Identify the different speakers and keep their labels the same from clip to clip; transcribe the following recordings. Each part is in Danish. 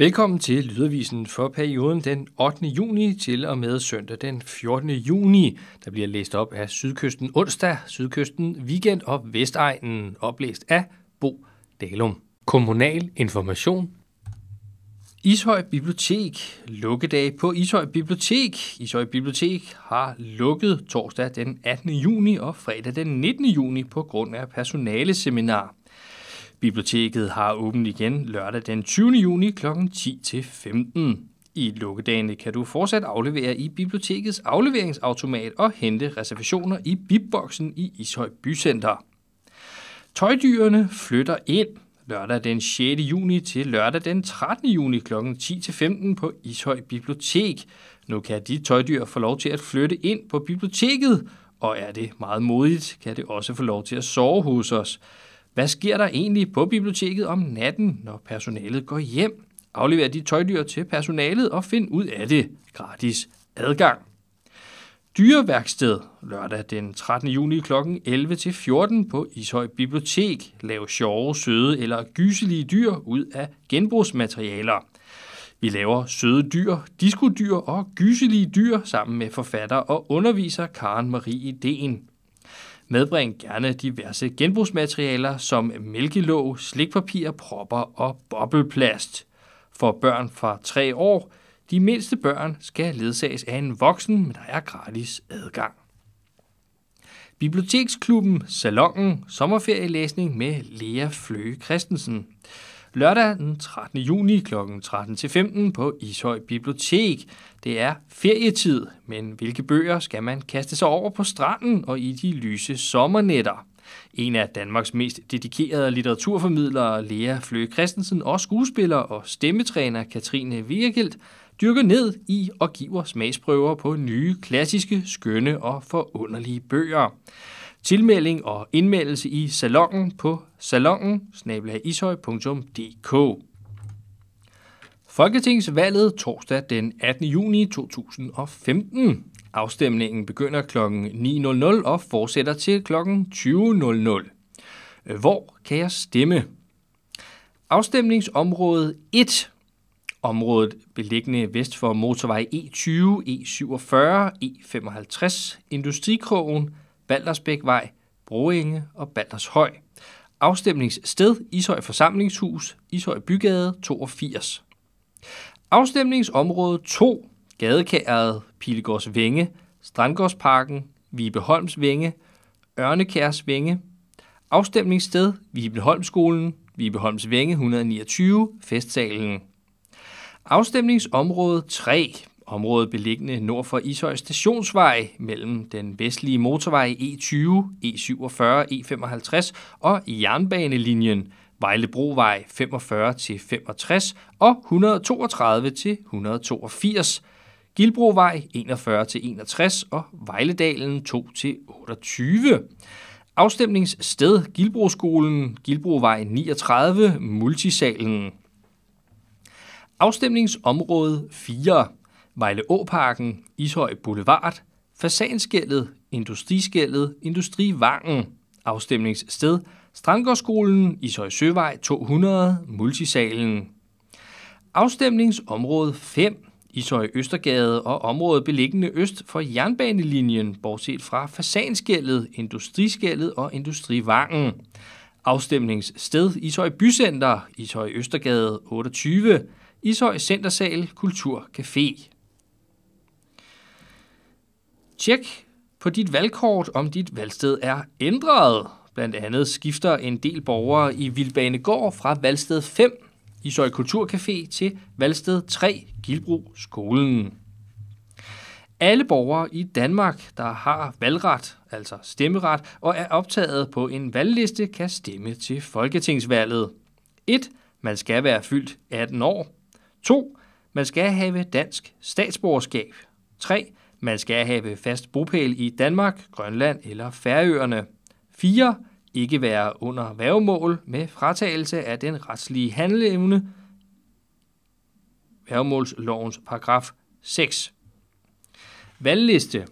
Speaker 1: Velkommen til Lydavisen for perioden den 8. juni til og med søndag den 14. juni, der bliver læst op af Sydkysten onsdag, Sydkysten weekend og Vestegnen, oplæst af Bo Dalum. Kommunal information Ishøj Bibliotek. Lukkedag på Ishøj Bibliotek. Ishøj Bibliotek har lukket torsdag den 18. juni og fredag den 19. juni på grund af personaleseminar. Biblioteket har åbent igen lørdag den 20. juni kl. 10-15. I lukkedagene kan du fortsat aflevere i bibliotekets afleveringsautomat og hente reservationer i Bibboksen i Ishøj Bycenter. Tøjdyrene flytter ind lørdag den 6. juni til lørdag den 13. juni kl. 10-15 på Ishøj Bibliotek. Nu kan de tøjdyr få lov til at flytte ind på biblioteket, og er det meget modigt, kan det også få lov til at sove hos os. Hvad sker der egentlig på biblioteket om natten, når personalet går hjem? Aflever de tøjdyr til personalet og find ud af det. Gratis adgang. Dyreværksted lørdag den 13. juni kl. 11-14 på Ishøj Bibliotek. Lav sjove, søde eller gyselige dyr ud af genbrugsmaterialer. Vi laver søde dyr, diskodyr og gyselige dyr sammen med forfatter og underviser Karen Marie Ideen. Medbring gerne diverse genbrugsmaterialer som mælkelåg, slikpapir, propper og bobleplast. For børn fra 3 år, de mindste børn skal ledsages af en voksen, men der er gratis adgang. Biblioteksklubben Salongen Sommerferielæsning med Lea Fløge Christensen lørdag den 13. juni kl. 13-15 på Ishøj Bibliotek. Det er ferietid, men hvilke bøger skal man kaste sig over på stranden og i de lyse sommernetter? En af Danmarks mest dedikerede litteraturformidlere, Lea Flø Christensen, og skuespiller og stemmetræner Katrine Virgelt, dyrker ned i og giver smagsprøver på nye, klassiske, skønne og forunderlige bøger. Tilmelding og indmeldelse i salongen på salongen Folketingsvalget torsdag den 18. juni 2015. Afstemningen begynder kl. 9.00 og fortsætter til kl. 20.00. Hvor kan jeg stemme? Afstemningsområde 1. Området beliggende vest for motorvej E20, E47, E55, Industrikrogen, Baldersbækvej, Broinge og Baldershøj. Afstemningssted Ishøj Forsamlingshus, Ishøj Bygade 82. Afstemningsområde 2, Gadekæret, Pilegårds Vinge, Strandgårdsparken, Vibeholms Vinge, Ørnekærs Vinge. Afstemningssted Vibeholmskolen, Vibeholms Vinge 129, Festsalen. Afstemningsområde 3, Området beliggende nord for Ishøj Stationsvej mellem den vestlige motorvej E20, E47, E55 og jernbanelinjen Vejlebrovej 45-65 og 132-182, Gilbrovej 41-61 og Vejledalen 2-28. Afstemningssted Gilbroskolen, Gilbrovej 39, Multisalen. Afstemningsområde 4. Vejle Åparken, Ishøj Boulevard, Fasanskældet, Industriskældet, Industrivangen, afstemningssted, Strandgårdsskolen, Ishøj Søvej 200, Multisalen. Afstemningsområde 5, Ishøj Østergade og området beliggende øst for jernbanelinjen, bortset fra Fasanskældet, Industriskældet og Industrivangen. Afstemningssted Ishøj Bycenter, Ishøj Østergade 28, Ishøj Centersal Kulturcafé. Tjek på dit valgkort, om dit valgsted er ændret. Blandt andet skifter en del borgere i Vildbanegård fra valgsted 5 i Søj Kulturcafé til valgsted 3 Gilbro Skolen. Alle borgere i Danmark, der har valgret, altså stemmeret, og er optaget på en valgliste, kan stemme til folketingsvalget. 1. Man skal være fyldt 18 år. 2. Man skal have dansk statsborgerskab. 3. Man skal have fast bopæl i Danmark, Grønland eller Færøerne. 4. Ikke være under værgemål med fratagelse af den retslige handleevne. Værgemålslovens paragraf 6. Valgliste.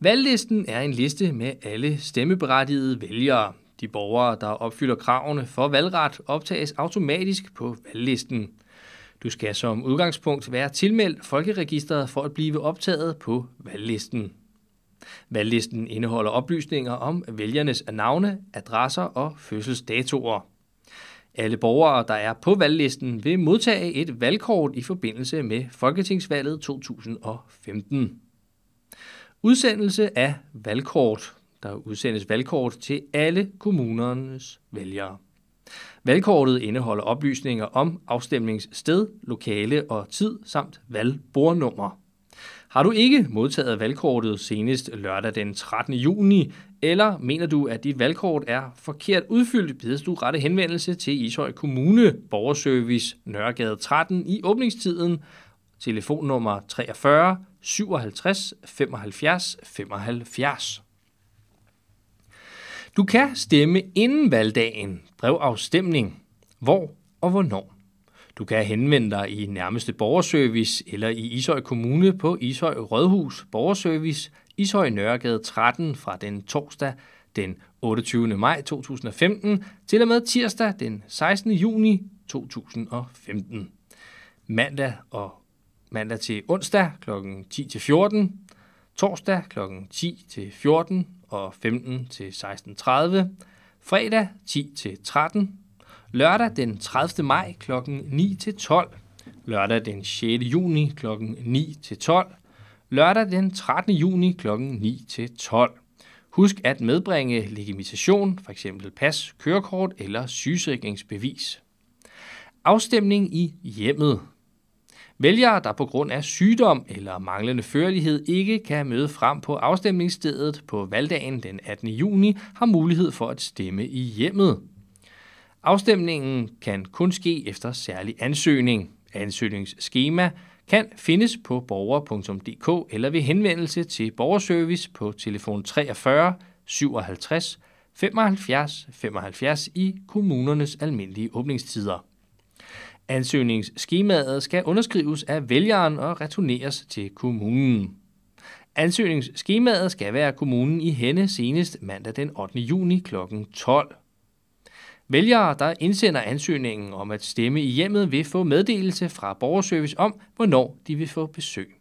Speaker 1: Valglisten er en liste med alle stemmeberettigede vælgere. De borgere, der opfylder kravene for valgret, optages automatisk på valglisten. Du skal som udgangspunkt være tilmeldt Folkeregisteret for at blive optaget på valglisten. Valglisten indeholder oplysninger om vælgernes navne, adresser og fødselsdatoer. Alle borgere, der er på valglisten, vil modtage et valgkort i forbindelse med Folketingsvalget 2015. Udsendelse af valgkort. Der udsendes valgkort til alle kommunernes vælgere. Valgkortet indeholder oplysninger om afstemningssted, lokale og tid samt valgbordnummer. Har du ikke modtaget valgkortet senest lørdag den 13. juni, eller mener du, at dit valgkort er forkert udfyldt, bedes du rette henvendelse til Ishøj Kommune, Borgerservice Nørregade 13 i åbningstiden, telefonnummer 43 57 75 75. Du kan stemme inden valgdagen, brevafstemning, hvor og hvornår. Du kan henvende dig i nærmeste borgerservice eller i Ishøj Kommune på Ishøj Rådhus Borgerservice, Ishøj Nørregade 13 fra den torsdag den 28. maj 2015 til og med tirsdag den 16. juni 2015. Mandag og mandag til onsdag kl. 10 til 14, torsdag kl. 10 til 14 15 til 16.30, fredag 10 til 13, lørdag den 30. maj kl. 9 til 12, lørdag den 6. juni kl. 9 til 12, lørdag den 13. juni kl. 9 til 12. Husk at medbringe legitimation, f.eks. pas, kørekort eller sygesikringsbevis. Afstemning i hjemmet. Vælgere, der på grund af sygdom eller manglende førlighed ikke kan møde frem på afstemningsstedet på valgdagen den 18. juni, har mulighed for at stemme i hjemmet. Afstemningen kan kun ske efter særlig ansøgning. Ansøgningsskema kan findes på borger.dk eller ved henvendelse til borgerservice på telefon 43 57 75 75 i kommunernes almindelige åbningstider. Ansøgningsskemaet skal underskrives af vælgeren og returneres til kommunen. Ansøgningsskemaet skal være kommunen i hænde senest mandag den 8. juni kl. 12. Vælgere, der indsender ansøgningen om at stemme i hjemmet, vil få meddelelse fra borgerservice om, hvornår de vil få besøg.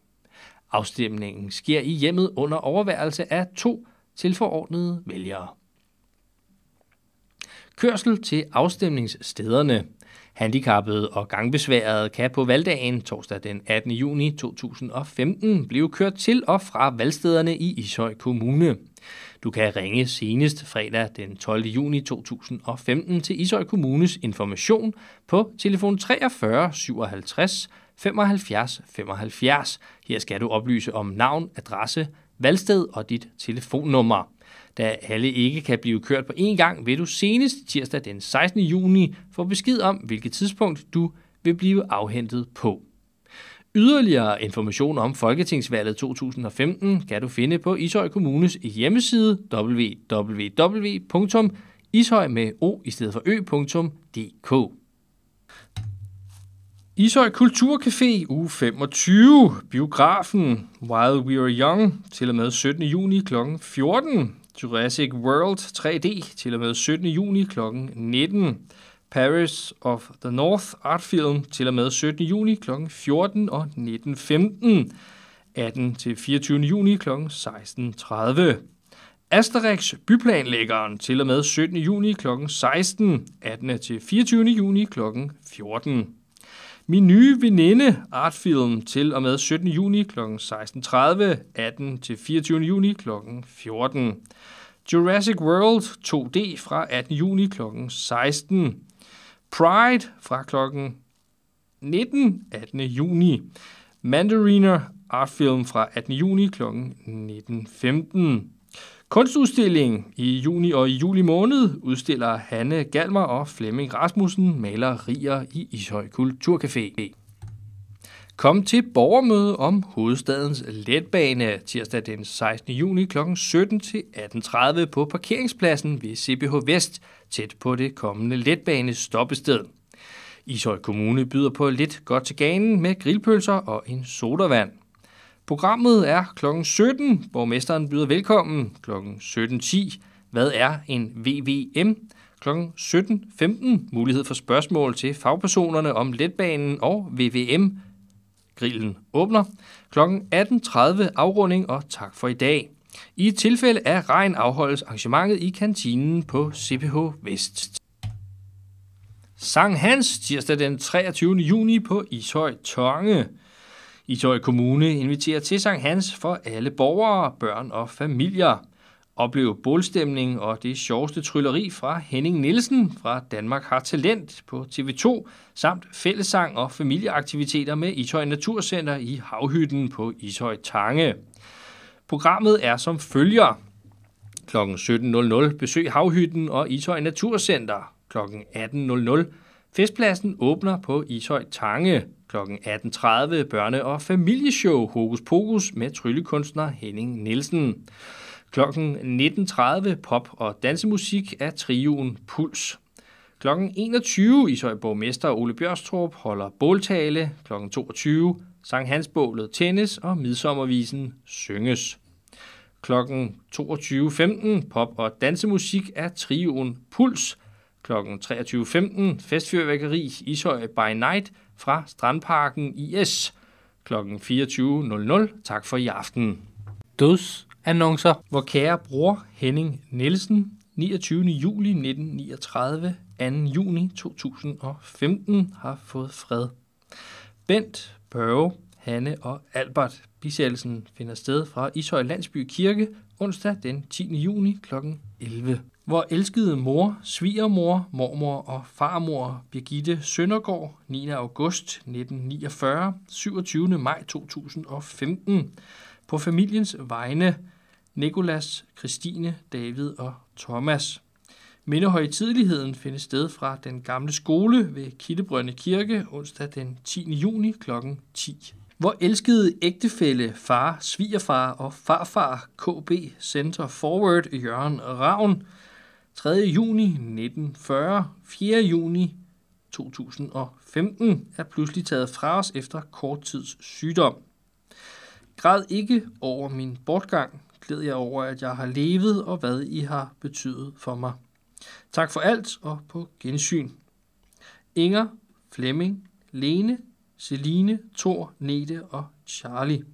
Speaker 1: Afstemningen sker i hjemmet under overværelse af to tilforordnede vælgere. Kørsel til afstemningsstederne – Handicappede og gangbesværede kan på valgdagen torsdag den 18. juni 2015 blive kørt til og fra valgstederne i Ishøj Kommune. Du kan ringe senest fredag den 12. juni 2015 til Ishøj Kommunes information på telefon 43 57 75 75. Her skal du oplyse om navn, adresse, valgsted og dit telefonnummer. Da alle ikke kan blive kørt på én gang, vil du senest tirsdag den 16. juni få besked om, hvilket tidspunkt du vil blive afhentet på. Yderligere information om Folketingsvalget 2015 kan du finde på Ishøj Kommunes hjemmeside www.ishøj med o i stedet for ø.dk. Ishøj Kulturcafé, uge 25, biografen While We Are Young, til og med 17. juni kl. 14. Jurassic World 3D til og med 17. juni kl. 19. Paris of the North Art Film til og med 17. juni kl. 14 og 19.15. 18 til 24. juni kl. 16.30. Asterix Byplanlæggeren til og med 17. juni kl. 16, 18. til 24. juni kl. 14. Min nye veninde Artfilm til og med 17. juni kl. 16.30, 18 til 24. juni kl. 14. Jurassic World 2D fra 18. juni kl. 16. Pride fra kl. 19. 18. juni. Mandariner Artfilm fra 18. juni kl. 19.15. Kunstudstilling i juni og i juli måned udstiller Hanne Galmer og Flemming Rasmussen malerier i Ishøj Kulturcafé. Kom til borgermøde om hovedstadens letbane tirsdag den 16. juni kl. 17 til 18.30 på parkeringspladsen ved CBH Vest, tæt på det kommende letbane stoppested. Ishøj Kommune byder på lidt godt til ganen med grillpølser og en sodavand. Programmet er kl. 17. Borgmesteren byder velkommen kl. 17.10. Hvad er en VVM? Kl. 17.15 mulighed for spørgsmål til fagpersonerne om letbanen og VVM. Grillen åbner. Kl. 18.30 afrunding og tak for i dag. I tilfælde af regn afholdes arrangementet i kantinen på CPH Vest. Sang Hans tirsdag den 23. juni på Ishøj Tonge. Ishøj Kommune inviterer til Sankt Hans for alle borgere, børn og familier. Oplev bålstemning og det sjoveste trylleri fra Henning Nielsen fra Danmark har talent på TV2, samt fællesang og familieaktiviteter med Ishøj Naturcenter i Havhytten på Ishøj Tange. Programmet er som følger. Kl. 17.00 besøg Havhytten og Ishøj Naturcenter. Kl. 18.00 Festpladsen åbner på Ishøj Tange kl. 18.30 børne- og familieshow Hokus Pokus med tryllekunstner Henning Nielsen. Kl. 19.30 pop- og dansemusik af trioen Puls. Kl. 21 Ishøj Borgmester Ole Bjørstrup holder båltale. Kl. 22 hans Hansbålet tennis og midsommervisen synges. Kl. 22.15 pop- og dansemusik af trioen Puls – kl. 23.15 festfyrværkeri Ishøj by Night fra Strandparken IS kl. 24.00. Tak for i aften. annoncer. Hvor kære bror Henning Nielsen, 29. juli 1939, 2. juni 2015, har fået fred. Bent, Børge, Hanne og Albert. Bisættelsen finder sted fra Ishøj Landsby Kirke onsdag den 10. juni kl. 11 hvor elskede mor, svigermor, mormor og farmor Birgitte Søndergaard 9. august 1949, 27. maj 2015 på familiens vegne Nikolas, Christine, David og Thomas. Mindehøjtideligheden findes sted fra den gamle skole ved Kildebrønde Kirke onsdag den 10. juni kl. 10. Hvor elskede ægtefælle, far, svigerfar og farfar KB Center Forward Jørgen Ravn 3. juni 1940, 4. juni 2015 er pludselig taget fra os efter kort tids sygdom. Græd ikke over min bortgang, glæd jeg over, at jeg har levet og hvad I har betydet for mig. Tak for alt og på gensyn. Inger, Flemming, Lene, Celine, Thor, Nete og Charlie.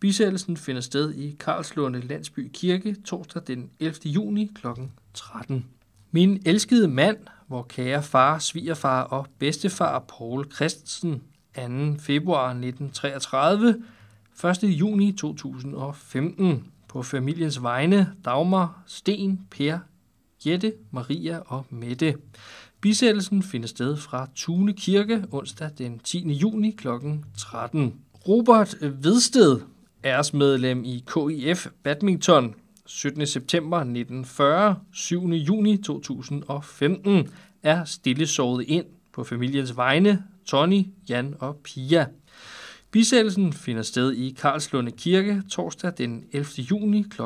Speaker 1: Bisættelsen finder sted i Karlslunde Landsby Kirke torsdag den 11. juni kl. 13. Min elskede mand, hvor kære far, svigerfar og bedstefar Paul Christensen 2. februar 1933, 1. juni 2015. På familiens vegne Dagmar, Sten, Per, Jette, Maria og Mette. Bisættelsen finder sted fra Tune Kirke onsdag den 10. juni kl. 13. Robert Vedsted, æresmedlem i KIF Badminton 17. september 1940, 7. juni 2015, er sovet ind på familiens vegne, Tony, Jan og Pia. Bisættelsen finder sted i Karlslunde Kirke torsdag den 11. juni kl.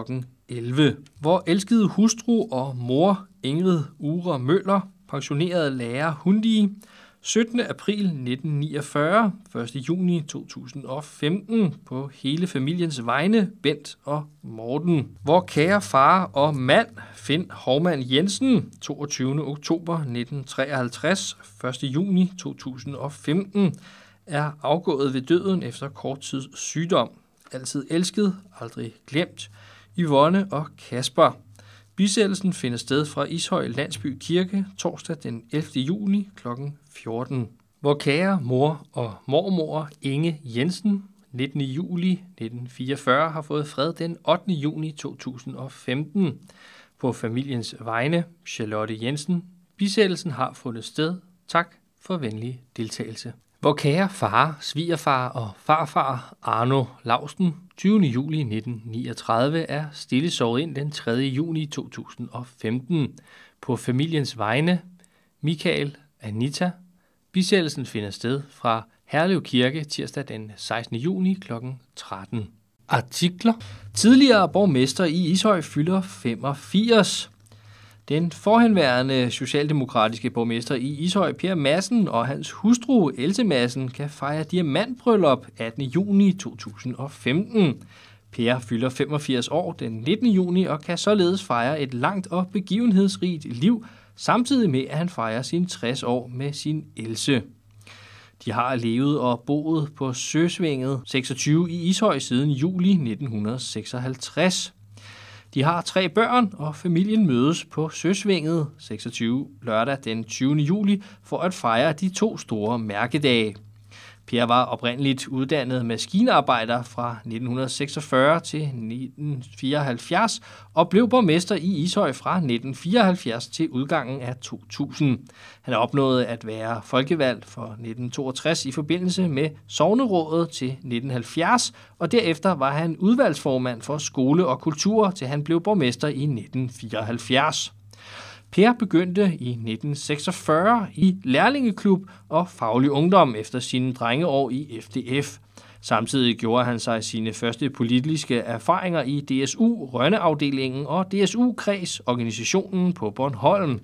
Speaker 1: 11, hvor elskede hustru og mor Ingrid Ure Møller, pensionerede lærer Hundige, 17. april 1949, 1. juni 2015, på hele familiens vegne, Bent og Morten. Hvor kære far og mand, Finn Hovmand Jensen, 22. oktober 1953, 1. juni 2015, er afgået ved døden efter kort tids sygdom. Altid elsket, aldrig glemt, Yvonne og Kasper. Bisættelsen finder sted fra Ishøj Landsby Kirke torsdag den 11. juni kl. 14, hvor kære mor og mormor Inge Jensen 19. juli 1944 har fået fred den 8. juni 2015. På familiens vegne, Charlotte Jensen, bisættelsen har fundet sted. Tak for venlig deltagelse. Hvor kære far, svigerfar og farfar Arno Lausten 20. juli 1939 er stille sovet ind den 3. juni 2015. På familiens vegne, Michael, Anita, Bisættelsen finder sted fra Herlev Kirke tirsdag den 16. juni kl. 13. Artikler. Tidligere borgmester i Ishøj fylder 85. Den forhenværende socialdemokratiske borgmester i Ishøj, Per Madsen og hans hustru Else Madsen kan fejre diamantbryllup 18. juni 2015. Per fylder 85 år den 19. juni og kan således fejre et langt og begivenhedsrigt liv – samtidig med at han fejrer sine 60 år med sin Else. De har levet og boet på Søsvinget 26 i Ishøj siden juli 1956. De har tre børn, og familien mødes på Søsvinget 26 lørdag den 20. juli for at fejre de to store mærkedage – Per var oprindeligt uddannet maskinarbejder fra 1946 til 1974 og blev borgmester i Ishøj fra 1974 til udgangen af 2000. Han opnåede at være folkevalgt for 1962 i forbindelse med Sovnerådet til 1970, og derefter var han udvalgsformand for skole og kultur, til han blev borgmester i 1974. Per begyndte i 1946 i lærlingeklub og faglig ungdom efter sine drengeår i FDF. Samtidig gjorde han sig sine første politiske erfaringer i DSU, Rønneafdelingen og DSU-kreds, organisationen på Bornholm.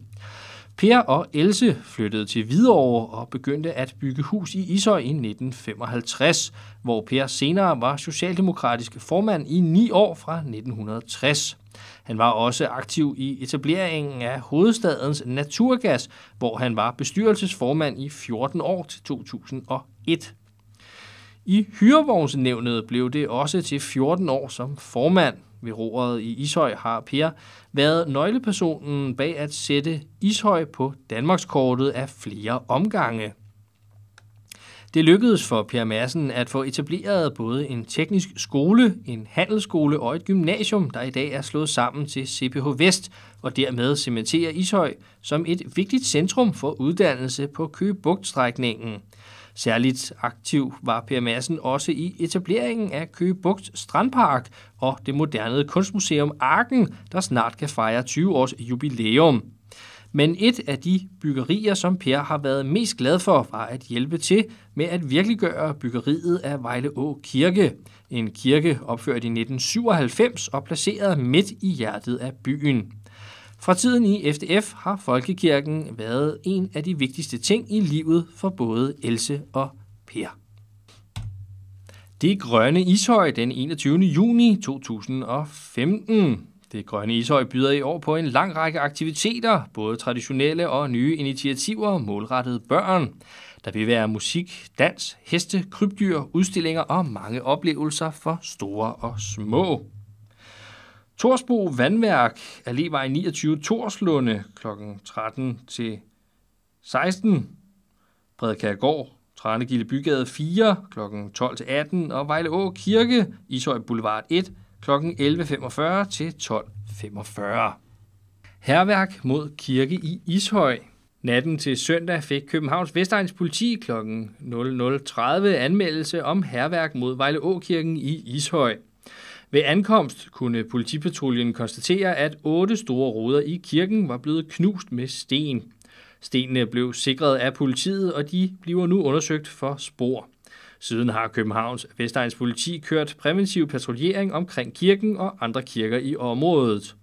Speaker 1: Per og Else flyttede til Hvidovre og begyndte at bygge hus i Ishøj i 1955, hvor Per senere var socialdemokratisk formand i ni år fra 1960. Han var også aktiv i etableringen af hovedstadens naturgas, hvor han var bestyrelsesformand i 14 år til 2001. I hyrevognsnævnet blev det også til 14 år som formand. Ved roret i Ishøj har Per været nøglepersonen bag at sætte Ishøj på Danmarkskortet af flere omgange. Det lykkedes for Per Madsen at få etableret både en teknisk skole, en handelsskole og et gymnasium, der i dag er slået sammen til CPH Vest, og dermed cementerer Ishøj som et vigtigt centrum for uddannelse på Køgebugtstrækningen. Særligt aktiv var Per Madsen også i etableringen af Køge Bugt Strandpark og det moderne kunstmuseum Arken, der snart kan fejre 20 års jubilæum. Men et af de byggerier, som Per har været mest glad for, var at hjælpe til med at virkeliggøre byggeriet af Vejle Å Kirke. En kirke opført i 1997 og placeret midt i hjertet af byen. Fra tiden i FDF har folkekirken været en af de vigtigste ting i livet for både Else og Per. Det grønne ishøj den 21. juni 2015. Det Grønne Ishøj byder i år på en lang række aktiviteter, både traditionelle og nye initiativer målrettet børn. Der vil være musik, dans, heste, krybdyr, udstillinger og mange oplevelser for store og små. Torsbo Vandværk, Allévej 29 Torslunde kl. 13 til 16. Bredkærgård, Tranegilde Bygade 4 kl. 12 til 18 og Vejle Å Kirke, Ishøj Boulevard 1 kl. 11.45 til 12.45. Herværk mod kirke i Ishøj. Natten til søndag fik Københavns Vestegns politi kl. 00.30 anmeldelse om herværk mod Vejle Åkirken i Ishøj. Ved ankomst kunne politipatruljen konstatere, at otte store ruder i kirken var blevet knust med sten. Stenene blev sikret af politiet, og de bliver nu undersøgt for spor. Siden har Københavns Vestegns politi kørt præventiv patruljering omkring kirken og andre kirker i området.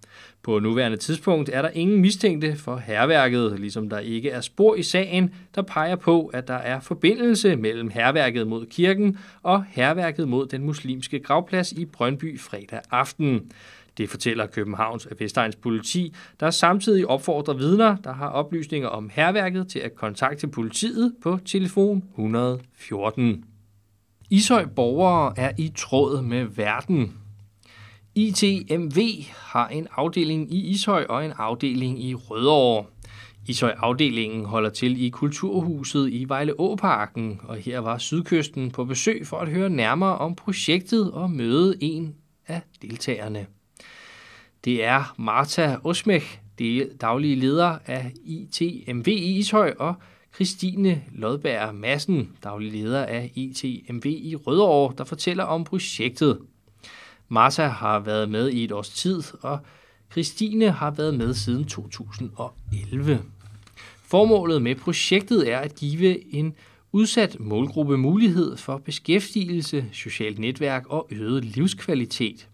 Speaker 1: På nuværende tidspunkt er der ingen mistænkte for herværket, ligesom der ikke er spor i sagen, der peger på, at der er forbindelse mellem herværket mod kirken og herværket mod den muslimske gravplads i Brøndby fredag aften. Det fortæller Københavns Vestegns politi, der samtidig opfordrer vidner, der har oplysninger om herværket, til at kontakte politiet på telefon 114. Ishøj Borgere er i tråd med verden. ITMV har en afdeling i Ishøj og en afdeling i Rødovre. Ishøj-afdelingen holder til i Kulturhuset i Vejle Åparken, og her var Sydkysten på besøg for at høre nærmere om projektet og møde en af deltagerne. Det er Marta Osmek, daglige leder af ITMV i Ishøj, og Christine Lodberg Madsen, daglig leder af ITMV e i Rødovre, der fortæller om projektet. Martha har været med i et års tid, og Christine har været med siden 2011. Formålet med projektet er at give en udsat målgruppe mulighed for beskæftigelse, socialt netværk og øget livskvalitet.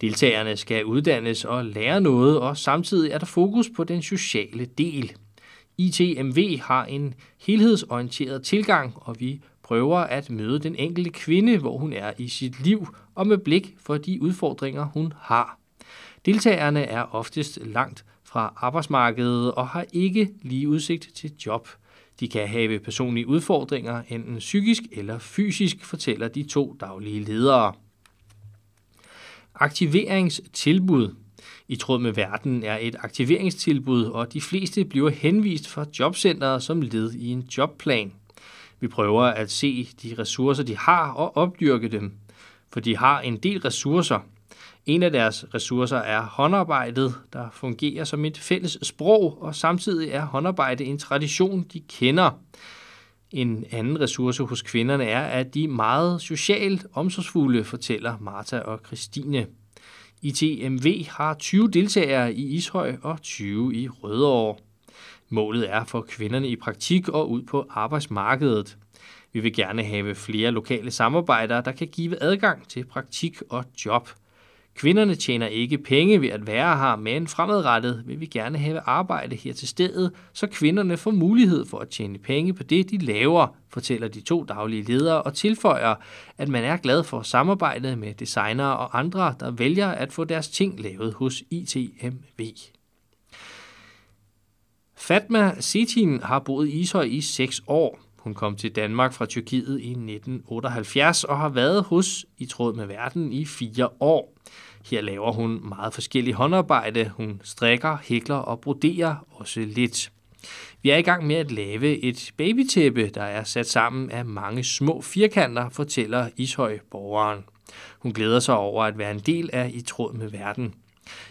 Speaker 1: Deltagerne skal uddannes og lære noget, og samtidig er der fokus på den sociale del – ITMV har en helhedsorienteret tilgang, og vi prøver at møde den enkelte kvinde, hvor hun er i sit liv, og med blik for de udfordringer, hun har. Deltagerne er oftest langt fra arbejdsmarkedet og har ikke lige udsigt til job. De kan have personlige udfordringer, enten psykisk eller fysisk, fortæller de to daglige ledere. Aktiveringstilbud i tråd med verden er et aktiveringstilbud, og de fleste bliver henvist fra jobcentret som led i en jobplan. Vi prøver at se de ressourcer, de har, og opdyrke dem, for de har en del ressourcer. En af deres ressourcer er håndarbejdet, der fungerer som et fælles sprog, og samtidig er håndarbejde en tradition, de kender. En anden ressource hos kvinderne er, at de er meget socialt omsorgsfulde, fortæller Martha og Christine. ITMV har 20 deltagere i Ishøj og 20 i Rødovre. Målet er for kvinderne i praktik og ud på arbejdsmarkedet. Vi vil gerne have flere lokale samarbejdere, der kan give adgang til praktik og job – Kvinderne tjener ikke penge ved at være her, men fremadrettet vil vi gerne have arbejde her til stedet, så kvinderne får mulighed for at tjene penge på det, de laver, fortæller de to daglige ledere og tilføjer, at man er glad for samarbejdet med designere og andre, der vælger at få deres ting lavet hos ITMV. Fatma Sitin har boet i Ishøj i seks år. Hun kom til Danmark fra Tyrkiet i 1978 og har været hos I Tråd med Verden i fire år. Her laver hun meget forskellige håndarbejde. Hun strikker, hækler og broderer også lidt. Vi er i gang med at lave et babytæppe, der er sat sammen af mange små firkanter, fortæller Ishøj borgeren. Hun glæder sig over at være en del af I Tråd med Verden.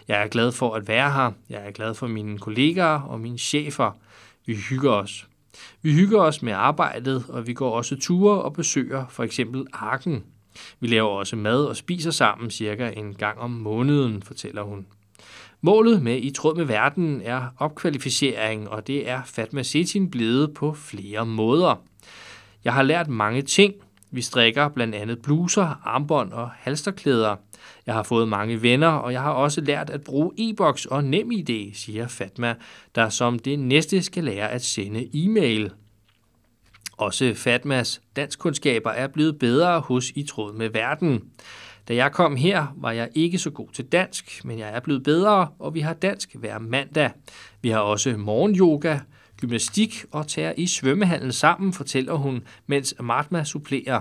Speaker 1: Jeg er glad for at være her. Jeg er glad for mine kollegaer og mine chefer. Vi hygger os. Vi hygger os med arbejdet, og vi går også ture og besøger for eksempel Arken. Vi laver også mad og spiser sammen cirka en gang om måneden, fortæller hun. Målet med I tråd med verden er opkvalificering, og det er Fatma Setin blevet på flere måder. Jeg har lært mange ting. Vi strikker blandt andet bluser, armbånd og halsterklæder – jeg har fået mange venner, og jeg har også lært at bruge e-boks og NemID, siger Fatma, der som det næste skal lære at sende e-mail. Også Fatmas danskundskaber er blevet bedre hos I Tråd med Verden. Da jeg kom her, var jeg ikke så god til dansk, men jeg er blevet bedre, og vi har dansk hver mandag. Vi har også morgenyoga, gymnastik og tager i svømmehallen sammen, fortæller hun, mens Martma supplerer.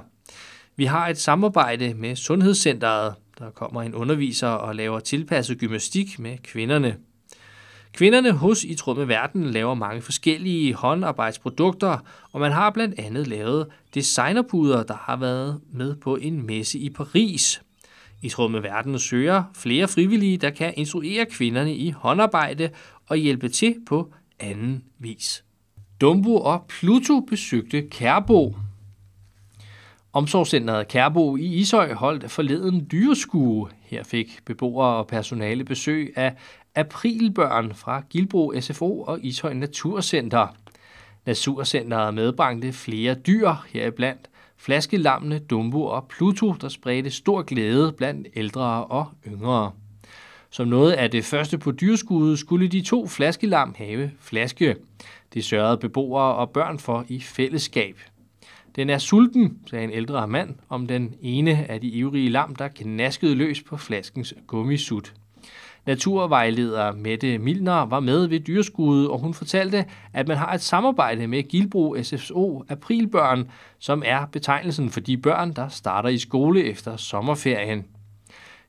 Speaker 1: Vi har et samarbejde med Sundhedscenteret. Der kommer en underviser og laver tilpasset gymnastik med kvinderne. Kvinderne hos I Tråd med Verden laver mange forskellige håndarbejdsprodukter, og man har blandt andet lavet designerpuder, der har været med på en messe i Paris. I Tråd med Verden søger flere frivillige, der kan instruere kvinderne i håndarbejde og hjælpe til på anden vis. Dumbo og Pluto besøgte Kærbo, Omsorgscenteret Kærbo i Ishøj holdt forleden dyreskue. Her fik beboere og personale besøg af aprilbørn fra Gilbro SFO og Ishøj Naturcenter. Naturcenteret medbragte flere dyr, heriblandt flaskelammene, Dumbo og Pluto, der spredte stor glæde blandt ældre og yngre. Som noget af det første på dyreskuddet skulle de to flaskelam have flaske. Det sørgede beboere og børn for i fællesskab. Den er sulten, sagde en ældre mand om den ene af de ivrige lam, der knaskede løs på flaskens gummisut. Naturvejleder Mette Milner var med ved dyrskuddet, og hun fortalte, at man har et samarbejde med Gilbro SFO Aprilbørn, som er betegnelsen for de børn, der starter i skole efter sommerferien.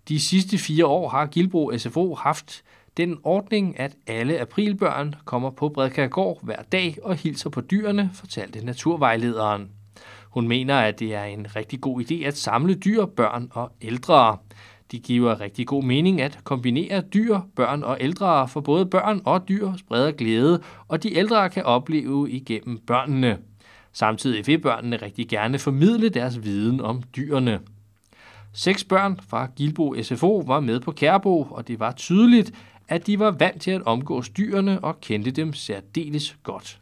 Speaker 1: De sidste fire år har Gilbro SFO haft den ordning, at alle aprilbørn kommer på Bredkærgård hver dag og hilser på dyrene, fortalte naturvejlederen. Hun mener, at det er en rigtig god idé at samle dyr, børn og ældre. Det giver rigtig god mening at kombinere dyr, børn og ældre, for både børn og dyr spreder glæde, og de ældre kan opleve igennem børnene. Samtidig vil børnene rigtig gerne formidle deres viden om dyrene. Seks børn fra Gilbo SFO var med på Kærbo, og det var tydeligt, at de var vant til at omgås dyrene og kendte dem særdeles godt.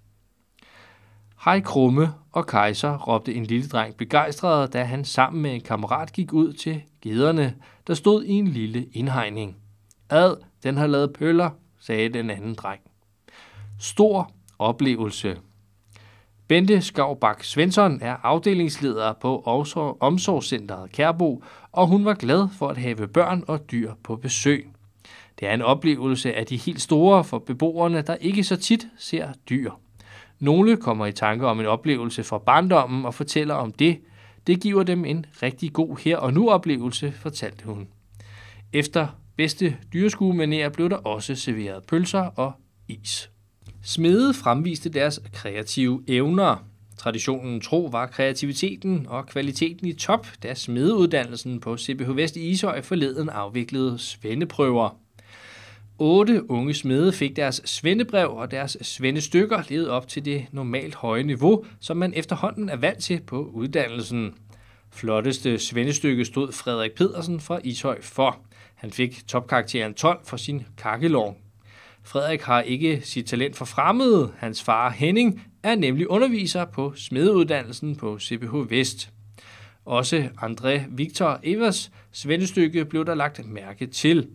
Speaker 1: Hej Krumme og Kejser, råbte en lille dreng begejstret, da han sammen med en kammerat gik ud til gederne, der stod i en lille indhegning. Ad, den har lavet pøller, sagde den anden dreng. Stor oplevelse. Bente Skovbak Svensson er afdelingsleder på Omsorgscenteret Kærbo, og hun var glad for at have børn og dyr på besøg. Det er en oplevelse af de helt store for beboerne, der ikke så tit ser dyr. Nogle kommer i tanke om en oplevelse fra barndommen og fortæller om det. Det giver dem en rigtig god her- og nu-oplevelse, fortalte hun. Efter bedste dyreskuemanér blev der også serveret pølser og is. Smede fremviste deres kreative evner. Traditionen tro var kreativiteten og kvaliteten i top, da smedeuddannelsen på CBH Vest i Ishøj forleden afviklede svendeprøver. Otte unge smede fik deres svendebrev og deres svendestykker ledet op til det normalt høje niveau, som man efterhånden er vant til på uddannelsen. Flotteste svendestykke stod Frederik Pedersen fra Ishøj for. Han fik topkarakteren 12 for sin kakkelov. Frederik har ikke sit talent for fremmede. Hans far Henning er nemlig underviser på smedeuddannelsen på CPH Vest. Også André Victor Evers svendestykke blev der lagt mærke til –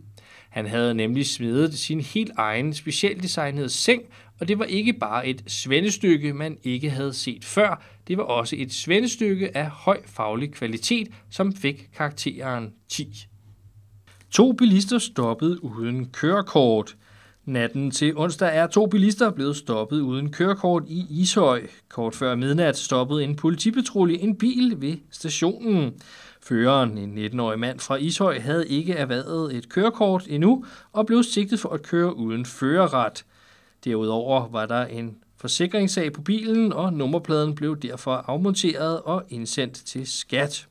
Speaker 1: han havde nemlig smedet sin helt egen specialdesignede seng, og det var ikke bare et svendestykke, man ikke havde set før. Det var også et svendestykke af høj faglig kvalitet, som fik karakteren 10. To bilister stoppede uden kørekort. Natten til onsdag er to bilister blevet stoppet uden kørekort i Ishøj. Kort før midnat stoppede en politipatrulje en bil ved stationen. Føreren, en 19-årig mand fra Ishøj, havde ikke erhvervet et kørekort endnu og blev sigtet for at køre uden førerret. Derudover var der en forsikringssag på bilen, og nummerpladen blev derfor afmonteret og indsendt til skat.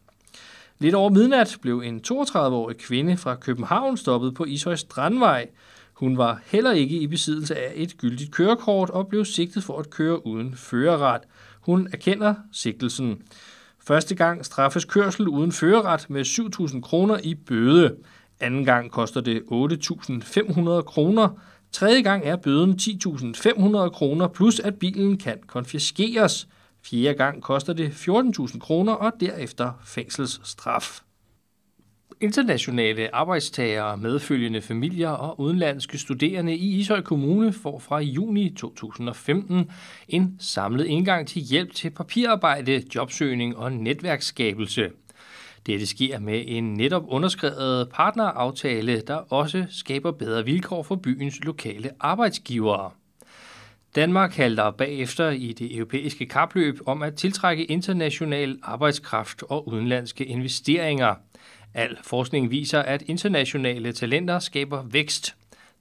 Speaker 1: Lidt over midnat blev en 32-årig kvinde fra København stoppet på Ishøj Strandvej. Hun var heller ikke i besiddelse af et gyldigt kørekort og blev sigtet for at køre uden førerret. Hun erkender sigtelsen. Første gang straffes kørsel uden førerret med 7.000 kroner i bøde. Anden gang koster det 8.500 kroner. Tredje gang er bøden 10.500 kroner, plus at bilen kan konfiskeres. Fjerde gang koster det 14.000 kroner og derefter fængselsstraf. Internationale arbejdstagere, medfølgende familier og udenlandske studerende i Ishøj Kommune får fra juni 2015 en samlet indgang til hjælp til papirarbejde, jobsøgning og netværksskabelse. Dette sker med en netop underskrevet partneraftale, der også skaber bedre vilkår for byens lokale arbejdsgivere. Danmark halter bagefter i det europæiske kapløb om at tiltrække international arbejdskraft og udenlandske investeringer. Al forskning viser, at internationale talenter skaber vækst.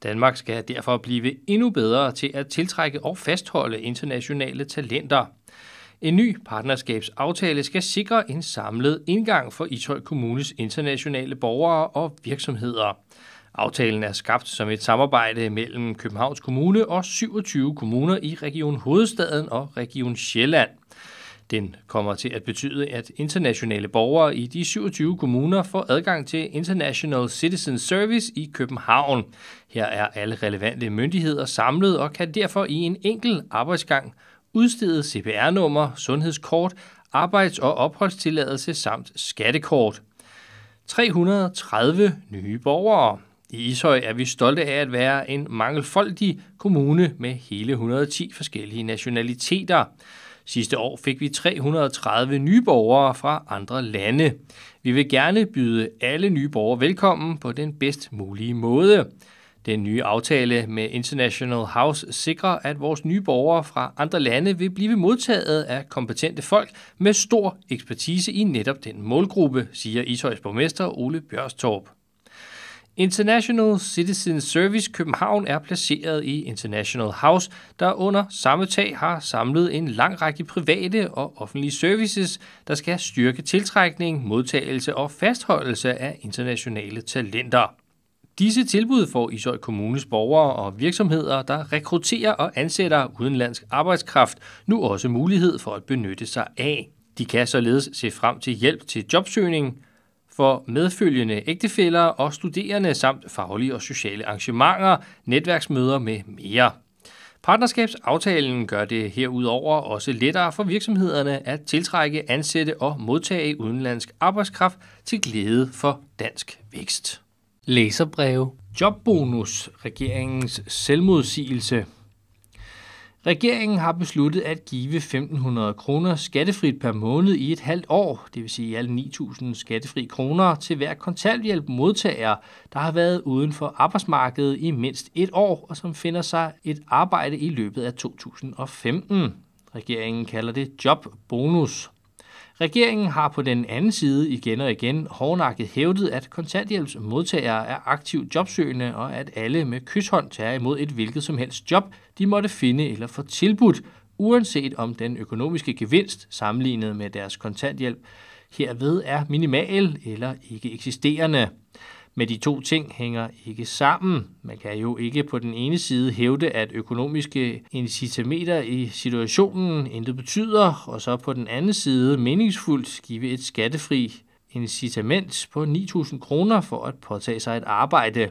Speaker 1: Danmark skal derfor blive endnu bedre til at tiltrække og fastholde internationale talenter. En ny partnerskabsaftale skal sikre en samlet indgang for Ishøj Kommunes internationale borgere og virksomheder. Aftalen er skabt som et samarbejde mellem Københavns Kommune og 27 kommuner i Region Hovedstaden og Region Sjælland. Den kommer til at betyde, at internationale borgere i de 27 kommuner får adgang til International Citizen Service i København. Her er alle relevante myndigheder samlet og kan derfor i en enkelt arbejdsgang udstede CPR-nummer, sundhedskort, arbejds- og opholdstilladelse samt skattekort. 330 nye borgere. I Ishøj er vi stolte af at være en mangelfoldig kommune med hele 110 forskellige nationaliteter. Sidste år fik vi 330 nye borgere fra andre lande. Vi vil gerne byde alle nye borgere velkommen på den bedst mulige måde. Den nye aftale med International House sikrer, at vores nye borgere fra andre lande vil blive modtaget af kompetente folk med stor ekspertise i netop den målgruppe, siger Ishøjs borgmester Ole Bjørstorp. International Citizen Service København er placeret i International House, der under samme tag har samlet en lang række private og offentlige services, der skal styrke tiltrækning, modtagelse og fastholdelse af internationale talenter. Disse tilbud får Ishøj Kommunes borgere og virksomheder, der rekrutterer og ansætter udenlandsk arbejdskraft, nu også mulighed for at benytte sig af. De kan således se frem til hjælp til jobsøgning, for medfølgende ægtefæller og studerende samt faglige og sociale arrangementer, netværksmøder med mere. Partnerskabsaftalen gør det herudover også lettere for virksomhederne at tiltrække, ansætte og modtage udenlandsk arbejdskraft til glæde for dansk vækst. Læserbreve. Jobbonus. Regeringens selvmodsigelse. Regeringen har besluttet at give 1.500 kroner skattefrit per måned i et halvt år, det vil sige i alt 9.000 skattefri kroner, til hver kontanthjælp modtager, der har været uden for arbejdsmarkedet i mindst et år og som finder sig et arbejde i løbet af 2015. Regeringen kalder det jobbonus. Regeringen har på den anden side igen og igen hårdnakket hævdet, at kontanthjælpsmodtagere er aktivt jobsøgende, og at alle med kyshånd tager imod et hvilket som helst job, de måtte finde eller få tilbudt, uanset om den økonomiske gevinst sammenlignet med deres kontanthjælp herved er minimal eller ikke eksisterende. Men de to ting hænger ikke sammen. Man kan jo ikke på den ene side hævde, at økonomiske incitamenter i situationen intet betyder, og så på den anden side meningsfuldt give et skattefri incitament på 9.000 kroner for at påtage sig et arbejde.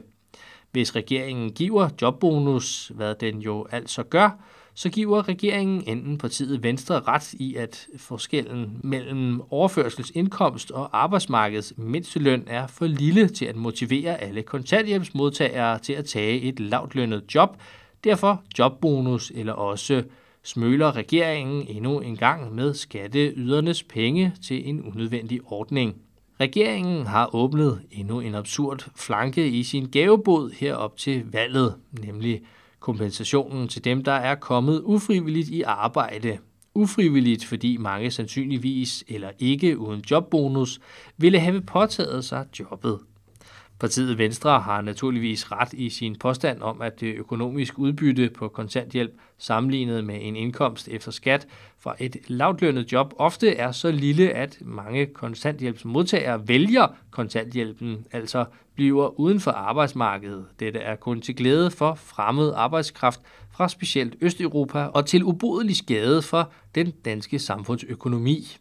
Speaker 1: Hvis regeringen giver jobbonus, hvad den jo altså gør, så giver regeringen enten partiet Venstre ret i, at forskellen mellem overførselsindkomst og arbejdsmarkedets mindsteløn er for lille til at motivere alle kontanthjælpsmodtagere til at tage et lavtlønnet job. Derfor jobbonus eller også smøler regeringen endnu en gang med skatteydernes penge til en unødvendig ordning. Regeringen har åbnet endnu en absurd flanke i sin gavebod herop til valget, nemlig kompensationen til dem, der er kommet ufrivilligt i arbejde. Ufrivilligt, fordi mange sandsynligvis eller ikke uden jobbonus ville have påtaget sig jobbet. Partiet Venstre har naturligvis ret i sin påstand om, at det økonomiske udbytte på kontanthjælp sammenlignet med en indkomst efter skat fra et lavtlønnet job ofte er så lille, at mange kontanthjælpsmodtagere vælger kontanthjælpen, altså bliver uden for arbejdsmarkedet. Dette er kun til glæde for fremmed arbejdskraft fra specielt Østeuropa og til ubodelig skade for den danske samfundsøkonomi.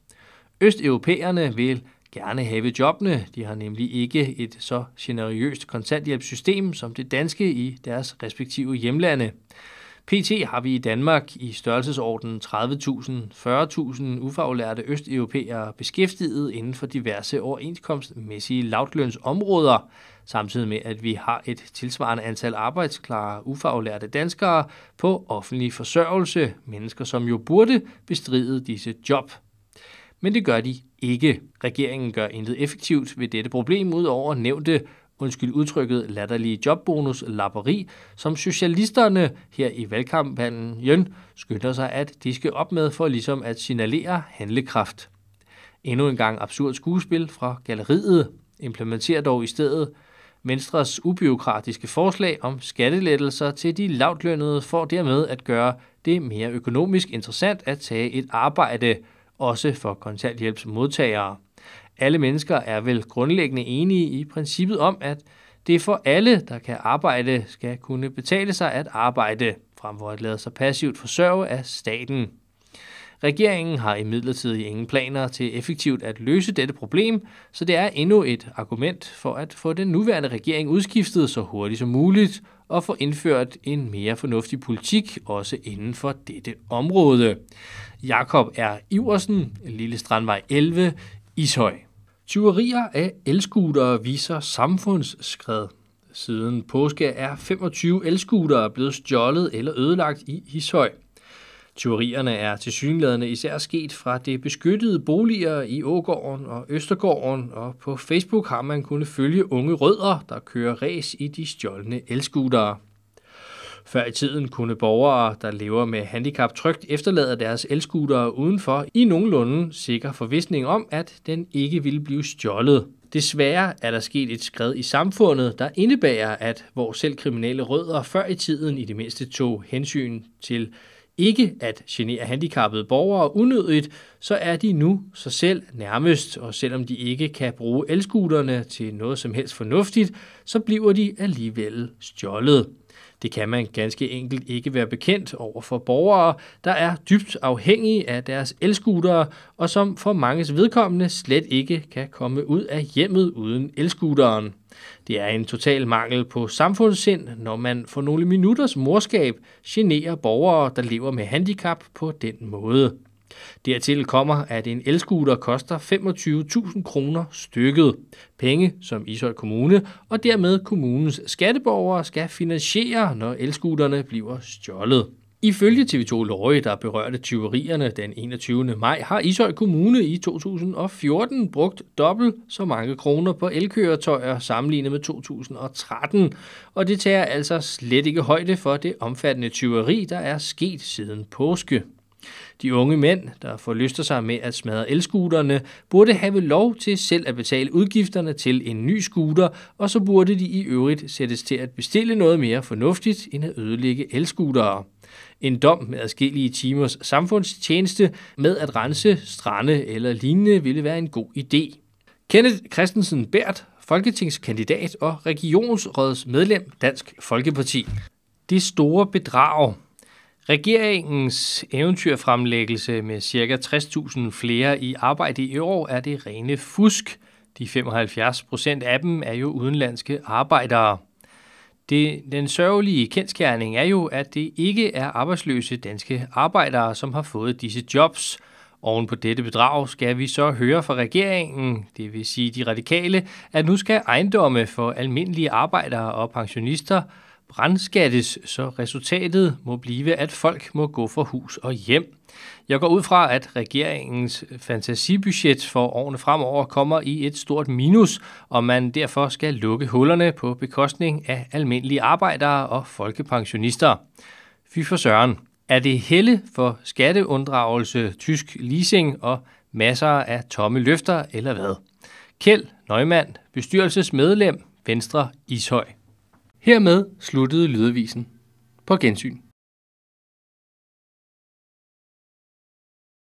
Speaker 1: Østeuropæerne vil gerne have jobbene. De har nemlig ikke et så generøst kontanthjælpssystem som det danske i deres respektive hjemlande. PT har vi i Danmark i størrelsesordenen 30.000-40.000 ufaglærte østeuropæere beskæftiget inden for diverse overenskomstmæssige lavtlønsområder, samtidig med at vi har et tilsvarende antal arbejdsklare ufaglærte danskere på offentlig forsørgelse, mennesker som jo burde bestride disse job. Men det gør de ikke. Regeringen gør intet effektivt ved dette problem, udover nævnte undskyld udtrykket, latterlige jobbonus lapperi, som socialisterne her i Jøn skynder sig at skal op med for ligesom at signalere handlekraft. Endnu en gang absurd skuespil fra galleriet implementerer dog i stedet Venstres ubiokratiske forslag om skattelettelser til de lavtlønnede for dermed at gøre det mere økonomisk interessant at tage et arbejde – også for kontanthjælpsmodtagere. Alle mennesker er vel grundlæggende enige i princippet om, at det for alle, der kan arbejde, skal kunne betale sig at arbejde, frem for at lade sig passivt forsørge af staten. Regeringen har imidlertid ingen planer til effektivt at løse dette problem, så det er endnu et argument for at få den nuværende regering udskiftet så hurtigt som muligt og få indført en mere fornuftig politik også inden for dette område. Jakob er Iversen, Lille Strandvej 11, Ishøj. Tyverier af elskutere viser samfundsskred. Siden påske er 25 elskutere blevet stjålet eller ødelagt i Ishøj. Tyverierne er tilsyneladende især sket fra det beskyttede boliger i Ågården og Østergården, og på Facebook har man kunnet følge unge rødder, der kører ræs i de stjålne elskudere. Før i tiden kunne borgere, der lever med handicap trygt, efterlade deres elskudere udenfor i nogenlunde sikker forvisning om, at den ikke ville blive stjålet. Desværre er der sket et skred i samfundet, der indebærer, at hvor selv kriminelle rødder før i tiden i det mindste tog hensyn til ikke at genere handicappede borgere unødigt, så er de nu sig selv nærmest, og selvom de ikke kan bruge elskuterne til noget som helst fornuftigt, så bliver de alligevel stjålet. Det kan man ganske enkelt ikke være bekendt over for borgere, der er dybt afhængige af deres elskutere, og som for manges vedkommende slet ikke kan komme ud af hjemmet uden elskuteren. Det er en total mangel på samfundssind, når man for nogle minutters morskab generer borgere, der lever med handicap på den måde. Dertil kommer, at en elskuter koster 25.000 kroner stykket. Penge, som Ishøj Kommune og dermed kommunens skatteborgere skal finansiere, når elskuterne bliver stjålet. Ifølge TV2 Løje, der berørte tyverierne den 21. maj, har Ishøj Kommune i 2014 brugt dobbelt så mange kroner på elkøretøjer sammenlignet med 2013. Og det tager altså slet ikke højde for det omfattende tyveri, der er sket siden påske. De unge mænd, der forlyster sig med at smadre elskuterne, burde have lov til selv at betale udgifterne til en ny scooter, og så burde de i øvrigt sættes til at bestille noget mere fornuftigt end at ødelægge elskutere. En dom med adskillige timers samfundstjeneste med at rense strande eller lignende ville være en god idé. Kenneth Christensen Bært, folketingskandidat og regionsrådsmedlem Dansk Folkeparti. Det store bedrag Regeringens eventyrfremlæggelse med ca. 60.000 flere i arbejde i år er det rene fusk. De 75 procent af dem er jo udenlandske arbejdere. Det, den sørgelige kendskærning er jo, at det ikke er arbejdsløse danske arbejdere, som har fået disse jobs. Oven på dette bedrag skal vi så høre fra regeringen, det vil sige de radikale, at nu skal ejendomme for almindelige arbejdere og pensionister – brandskattes, så resultatet må blive, at folk må gå fra hus og hjem. Jeg går ud fra, at regeringens fantasibudget for årene fremover kommer i et stort minus, og man derfor skal lukke hullerne på bekostning af almindelige arbejdere og folkepensionister. Fy for søren. Er det helle for skatteunddragelse, tysk leasing og masser af tomme løfter, eller hvad? Kjeld Nøgmand, bestyrelsesmedlem, Venstre Ishøj. Hermed sluttede lydavisen. På gensyn.